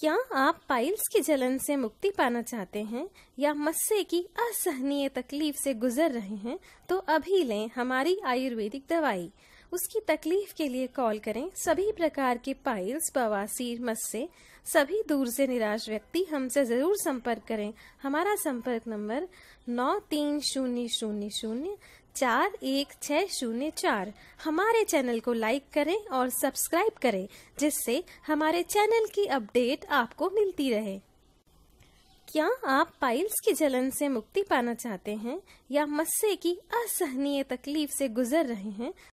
क्या आप पाइल्स की जलन से मुक्ति पाना चाहते हैं या मस्से की असहनीय तकलीफ से गुजर रहे हैं तो अभी लें हमारी आयुर्वेदिक दवाई उसकी तकलीफ के लिए कॉल करें सभी प्रकार के पाइल्स बवासीर मस्से सभी दूर से निराश व्यक्ति हमसे ज़रूर संपर्क करें हमारा संपर्क नंबर नौ तीन शून्य शून्य शून्य चार एक छः शून्य चार हमारे चैनल को लाइक करें और सब्सक्राइब करें जिससे हमारे चैनल की अपडेट आपको मिलती रहे क्या आप पाइल्स की जलन से मुक्ति पाना चाहते हैं या मस्से की असहनीय तकलीफ से गुजर रहे हैं